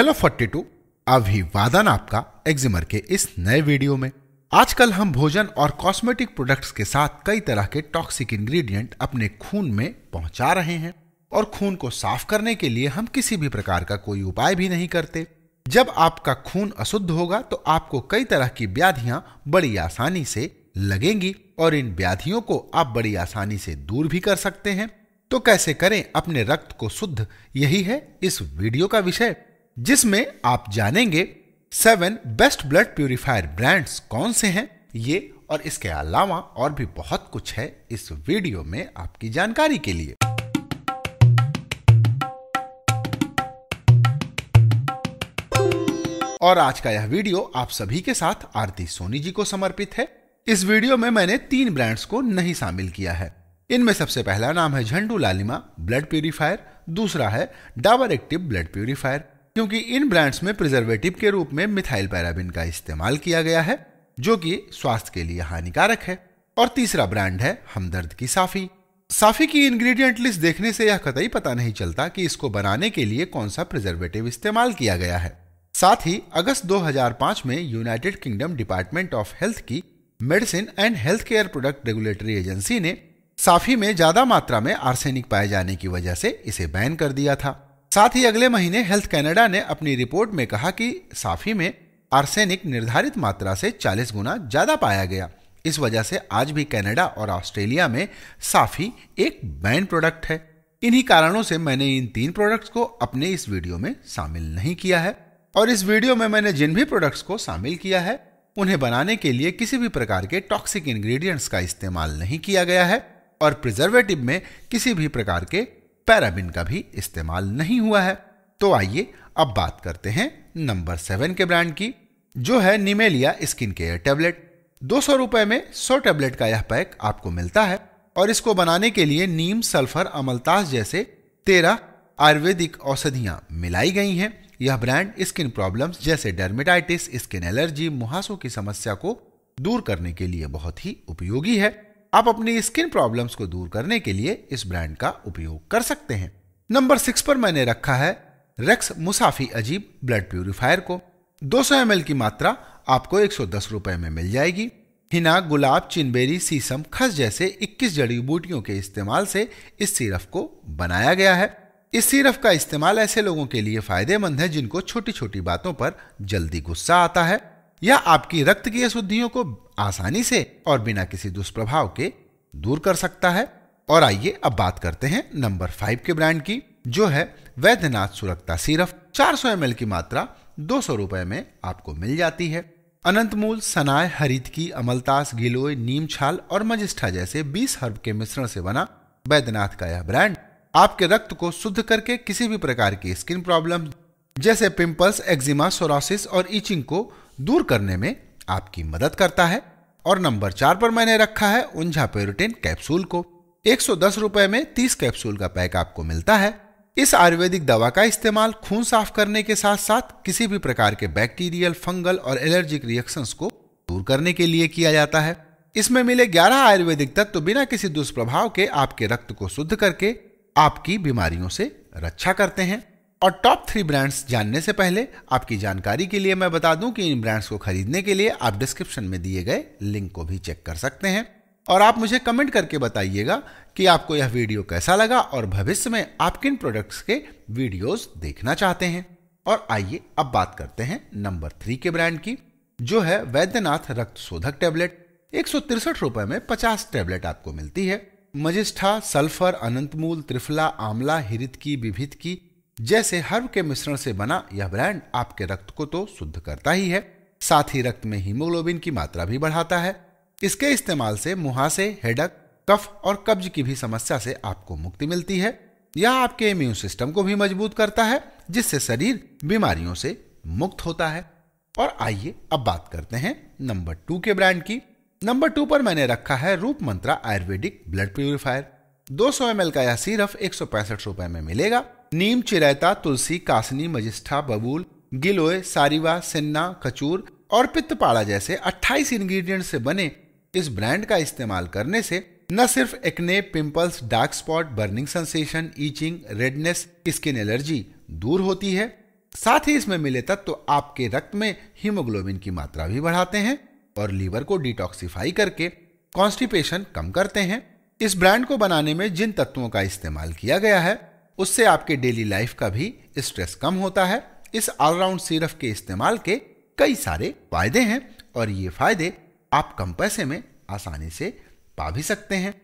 Hello 42 अभिवादन आपका एक्जिमर के इस नए वीडियो में आजकल हम भोजन और कॉस्मेटिक प्रोडक्ट्स के साथ कई तरह के टॉक्सिक इंग्रेडिएंट अपने खून में पहुंचा रहे हैं और खून को साफ करने के लिए हम किसी भी प्रकार का कोई उपाय भी नहीं करते जब आपका खून अशुद्ध होगा तो आपको कई तरह की व्याधियां बड़ी आसानी से लगेंगी और इन व्याधियों को आप बड़ी आसानी से दूर भी कर सकते हैं तो कैसे करें अपने रक्त को शुद्ध यही है इस वीडियो का विषय जिसमें आप जानेंगे seven best blood purifier brands कौन से हैं ये और इसके अलावा और भी बहुत कुछ है इस वीडियो में आपकी जानकारी के लिए और आज का यह वीडियो आप सभी के साथ आरती सोनी जी को समर्पित है इस वीडियो में मैंने तीन ब्रांड्स को नहीं शामिल किया है इनमें सबसे पहला नाम है झंडू लालिमा ब्लड प्यूरिफायर दूसरा है डाबर एक्टिव ब्लड प्यूरिफायर क्योंकि इन ब्रांड्स में प्रिजर्वेटिव के रूप में मिथाइल पैराबिन का इस्तेमाल किया गया है जो कि स्वास्थ्य के लिए हानिकारक है और तीसरा ब्रांड है हमदर्द की साफी साफी की इंग्रेडिएंट लिस्ट देखने से यह कतई पता नहीं चलता कि इसको बनाने के लिए कौन सा प्रिजर्वेटिव इस्तेमाल किया गया है साथ ही अगस्त 2005 में United Kingdom Department of Health की medicine and health care product regulatory agency ने साफी में ज्यादा मात्रा में आर्सेनिक पाए जाने की वजह से इसे बैन कर दिया था साथ ही अगले महीने हेल्थ कनाडा ने अपनी रिपोर्ट में कहा कि साफी में आर्सेनिक निर्धारित मात्रा से 40 गुना ज़्यादा पाया गया इस वजह से आज भी कनाडा और ऑस्ट्रेलिया में साफी एक बैन प्रोडक्ट है इन्हीं कारणों से मैंने इन तीन प्रोडक्ट्स को अपने इस वीडियो में शामिल नहीं किया है और इस वीडियो में मैंने जिन भी प्रोडक्ट्स को शामिल किया है उन्हें बनाने के लिए किसी भी प्रकार के टॉक्सिक इंग्रेडिएंट्स का इस्तेमाल नहीं किया गया है और प्रिजर्वेटिव में किसी भी प्रकार के पैराबिन का भी इस्तेमाल नहीं हुआ है तो आइए अब बात करते हैं नंबर सेवन के ब्रांड की जो है निमेलिया स्किन केयर टेबलेट दो सौ रुपए में सौ टेबलेट का यह पैक आपको मिलता है और इसको बनाने के लिए नीम सल्फर अमलतास जैसे तेरह आयुर्वेदिक औषधियां मिलाई गई हैं यह ब्रांड स्किन प्रॉब्लम्स जैसे डर्मेटाइटिस स्किन एलर्जी मुहासों की समस्या को दूर करने के लिए बहुत ही उपयोगी है आप अपनी स्किन प्रॉब्लम्स को दूर करने के लिए इस ब्रांड का उपयोग कर सकते हैं नंबर सिक्स पर मैंने रखा है रेक्स मुसाफी अजीब ब्लड प्यूरिफायर को 200 सौ की मात्रा आपको एक सौ में मिल जाएगी हिना गुलाब चिनबेरी सीसम खस जैसे 21 जड़ी बूटियों के इस्तेमाल से इस सिरफ को बनाया गया है इस सिरफ का इस्तेमाल ऐसे लोगों के लिए फायदेमंद है जिनको छोटी छोटी बातों पर जल्दी गुस्सा आता है यह आपकी रक्त की अशुद्धियों को आसानी से और बिना किसी दुष्प्रभाव के दूर कर सकता है और आइए अब बात करते हैं नंबर फाइव के ब्रांड की जो है वैद्यनाथ सुरक्षा सिरफ 400 सौ की मात्रा दो सौ में आपको मिल जाती है अनंतमूल सनाय हरित की अमलतास गिलोय नीम छाल और मजिष्ठा जैसे 20 हर्ब के मिश्रण से बना वैद्यनाथ का यह ब्रांड आपके रक्त को शुद्ध करके किसी भी प्रकार की स्किन प्रॉब्लम जैसे पिंपल्स एक्जिमा सोरासिस और इचिंग को दूर करने में आपकी मदद करता है और नंबर चार पर मैंने रखा है उंझा प्योरिटेन कैप्सूल को एक रुपए में 30 कैप्सूल का पैक आपको मिलता है इस आयुर्वेदिक दवा का इस्तेमाल खून साफ करने के साथ साथ किसी भी प्रकार के बैक्टीरियल फंगल और एलर्जिक रिएक्शंस को दूर करने के लिए किया जाता है इसमें मिले 11 आयुर्वेदिक तत्व तो बिना किसी दुष्प्रभाव के आपके रक्त को शुद्ध करके आपकी बीमारियों से रक्षा करते हैं और टॉप थ्री ब्रांड्स जानने से पहले आपकी जानकारी के लिए मैं बता दूं कि इन ब्रांड्स को खरीदने के लिए आप डिस्क्रिप्शन में दिए गए लिंक को भी चेक कर सकते हैं और आप मुझे कमेंट करके बताइएगा कि आपको यह वीडियो कैसा लगा और भविष्य में आप किन प्रोडक्ट्स के वीडियोस देखना चाहते हैं और आइए अब बात करते हैं नंबर थ्री के ब्रांड की जो है वैद्यनाथ रक्त शोधक टेबलेट एक रुपए में 50 टेबलेट आपको मिलती है मजिष्ठा सल्फर अनंतमूल त्रिफला आमला हिरित की विभित की जैसे हर्ब के मिश्रण से बना यह ब्रांड आपके रक्त को तो शुद्ध करता ही है साथ ही रक्त में हीमोग्लोबिन की मात्रा भी बढ़ाता है इसके इस्तेमाल से मुहासे हेडक कफ और कब्ज की भी समस्या से आपको मुक्ति मिलती है यह आपके इम्यून सिस्टम को भी मजबूत करता है जिससे शरीर बीमारियों से मुक्त होता है और आइए अब बात करते हैं नंबर टू के ब्रांड की नंबर टू पर मैंने रखा है रूप मंत्रा आयुर्वेदिक ब्लड प्यूरिफायर 200 सौ का यह सिर्फ एक रुपए में मिलेगा नीम चिरायता तुलसी कासनी मजिष्ठा बबूल गिलोय सारिवा सिन्ना कचूर और पित्तपाड़ा जैसे 28 इंग्रेडिएंट से बने इस ब्रांड का इस्तेमाल करने से न सिर्फ acne pimples dark spot burning sensation itching redness skin allergy दूर होती है साथ ही इसमें मिले तत्व तो आपके रक्त में हीमोग्लोबिन की मात्रा भी बढ़ाते हैं और लीवर को डिटॉक्सिफाई करके कॉन्स्टिपेशन कम करते हैं इस ब्रांड को बनाने में जिन तत्वों का इस्तेमाल किया गया है उससे आपके डेली लाइफ का भी स्ट्रेस कम होता है इस ऑलराउंड सिरप के इस्तेमाल के कई सारे फायदे हैं और ये फायदे आप कम पैसे में आसानी से पा भी सकते हैं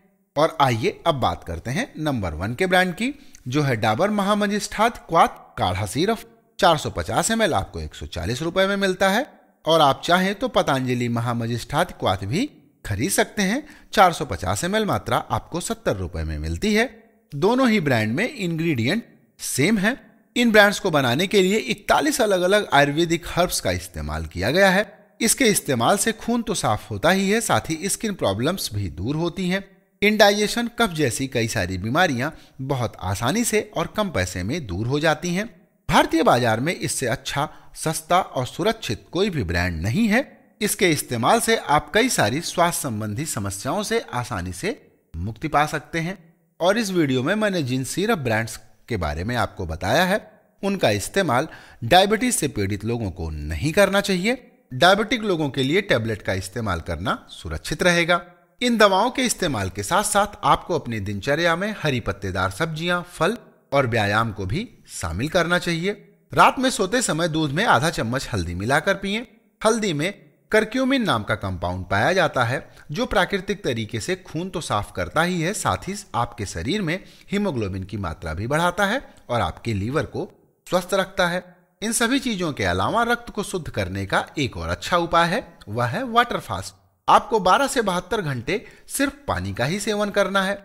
और आइए अब बात करते हैं नंबर वन के ब्रांड की जो है डाबर महामजिष्ठात क्वात काढ़ा सिरप एम एल आपको एक सौ चालीस रुपए में मिलता है और आप चाहें तो पतंजलि महामजिष्ठात क्वात भी खरीद सकते हैं चार सौ पचास एम एल मात्रा आपको सत्तर रुपए में मिलती है दोनों ही ब्रांड में इंग्रेडिएंट सेम है इन ब्रांड्स को बनाने के लिए 41 अलग अलग आयुर्वेदिक हर्ब्स का इस्तेमाल किया गया है इसके इस्तेमाल से खून तो साफ होता ही है साथ ही स्किन प्रॉब्लम्स भी दूर होती हैं इंडाइजेशन कफ जैसी कई सारी बीमारियां बहुत आसानी से और कम पैसे में दूर हो जाती हैं भारतीय बाजार में इससे अच्छा सस्ता और सुरक्षित कोई भी ब्रांड नहीं है इसके इस्तेमाल से आप कई सारी स्वास्थ्य संबंधी समस्याओं से आसानी से मुक्ति पा सकते हैं और इस वीडियो में मैंने जिन सीरप ब्रांड्स के बारे में आपको बताया है उनका इस्तेमाल डायबिटीज से पीड़ित लोगों को नहीं करना चाहिए डायबिटिक लोगों के लिए टैबलेट का इस्तेमाल करना सुरक्षित रहेगा इन दवाओं के इस्तेमाल के साथ साथ आपको अपनी दिनचर्या में हरी पत्तेदार सब्जियां फल और व्यायाम को भी शामिल करना चाहिए रात में सोते समय दूध में आधा चम्मच हल्दी मिलाकर पिए हल्दी में करक्यूमिन नाम का कंपाउंड पाया जाता है जो प्राकृतिक तरीके से खून तो साफ करता ही है साथ ही आपके शरीर में हीमोग्लोबिन की मात्रा भी बढ़ाता है और आपके लीवर को स्वस्थ रखता है इन सभी चीजों के अलावा रक्त को शुद्ध करने का एक और अच्छा उपाय है वह है वाटर फास्ट आपको 12 से बहत्तर घंटे सिर्फ पानी का ही सेवन करना है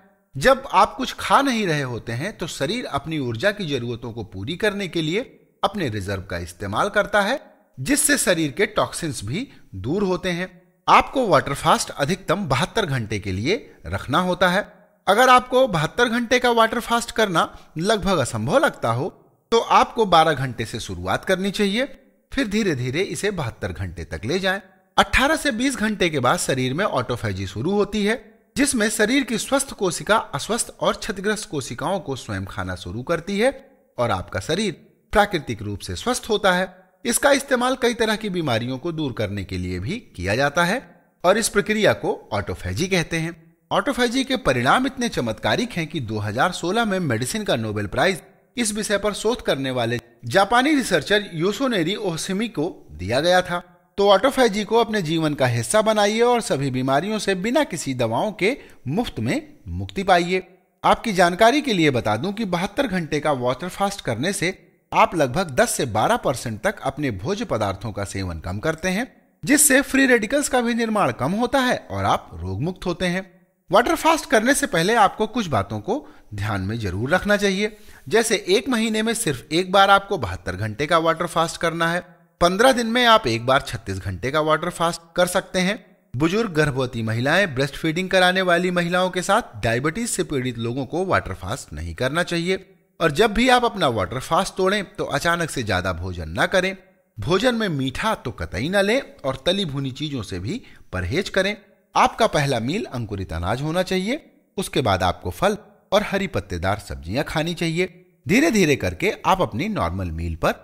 जब आप कुछ खा नहीं रहे होते हैं तो शरीर अपनी ऊर्जा की जरूरतों को पूरी करने के लिए अपने रिजर्व का इस्तेमाल करता है जिससे शरीर के टॉक्सिन्स भी दूर होते हैं आपको वाटर फास्ट अधिकतम बहत्तर घंटे के लिए रखना होता है अगर आपको बहत्तर घंटे का वाटर फास्ट करना लगभग असंभव लगता हो तो आपको 12 घंटे से शुरुआत करनी चाहिए फिर धीरे धीरे इसे बहत्तर घंटे तक ले जाएं। 18 से 20 घंटे के बाद शरीर में ऑटोफेजी शुरू होती है जिसमें शरीर की स्वस्थ कोशिका अस्वस्थ और क्षतिग्रस्त कोशिकाओं को स्वयं खाना शुरू करती है और आपका शरीर प्राकृतिक रूप से स्वस्थ होता है इसका इस्तेमाल कई तरह की बीमारियों को दूर करने के लिए भी किया जाता है और इस प्रक्रिया को ऑटोफेजी कहते हैं ऑटोफेजी के परिणाम इतने चमत्कारिक हैं कि 2016 में मेडिसिन का नोबेल प्राइज इस विषय पर शोध करने वाले जापानी रिसर्चर योसोनेरी ओहसिमी को दिया गया था तो ऑटोफेजी को अपने जीवन का हिस्सा बनाइए और सभी बीमारियों से बिना किसी दवाओं के मुफ्त में मुक्ति पाइए आपकी जानकारी के लिए बता दूं कि बहत्तर घंटे का वाटर फास्ट करने से आप लगभग 10 से 12 परसेंट तक अपने भोज्य पदार्थों का सेवन कम करते हैं जिससे फ्री रेडिकल्स का भी निर्माण कम होता है और आप रोग मुक्त होते हैं वाटर फास्ट करने से पहले आपको कुछ बातों को ध्यान में जरूर रखना चाहिए जैसे एक महीने में सिर्फ एक बार आपको बहत्तर घंटे का वाटर फास्ट करना है पंद्रह दिन में आप एक बार छत्तीस घंटे का वाटर फास्ट कर सकते हैं बुजुर्ग गर्भवती महिलाएं ब्रेस्ट फीडिंग कराने वाली महिलाओं के साथ डायबिटीज से पीड़ित लोगों को वाटर फास्ट नहीं करना चाहिए और जब भी आप अपना वाटर फास्ट तोड़ें तो अचानक से ज़्यादा भोजन ना करें भोजन में मीठा तो कतई ना लें और तली भुनी चीज़ों से भी परहेज करें आपका पहला मील अंकुरित अनाज होना चाहिए उसके बाद आपको फल और हरी पत्तेदार सब्जियां खानी चाहिए धीरे धीरे करके आप अपनी नॉर्मल मील पर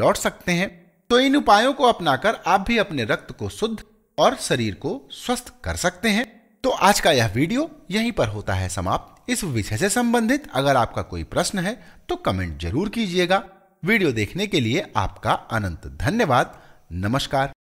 लौट सकते हैं तो इन उपायों को अपनाकर आप भी अपने रक्त को शुद्ध और शरीर को स्वस्थ कर सकते हैं तो आज का यह वीडियो यहीं पर होता है समाप्त इस विषय से संबंधित अगर आपका कोई प्रश्न है तो कमेंट जरूर कीजिएगा वीडियो देखने के लिए आपका अनंत धन्यवाद नमस्कार